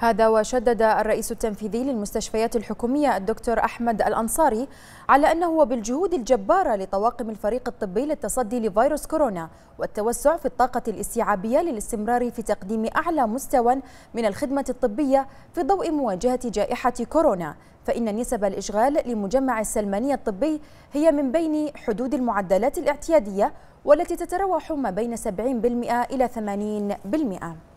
هذا وشدد الرئيس التنفيذي للمستشفيات الحكومية الدكتور أحمد الأنصاري على أنه وبالجهود الجبارة لطواقم الفريق الطبي للتصدي لفيروس كورونا والتوسع في الطاقة الاستيعابية للاستمرار في تقديم أعلى مستوى من الخدمة الطبية في ضوء مواجهة جائحة كورونا فإن نسب الإشغال لمجمع السلمانية الطبي هي من بين حدود المعدلات الاعتيادية والتي تتراوح ما بين 70% إلى 80%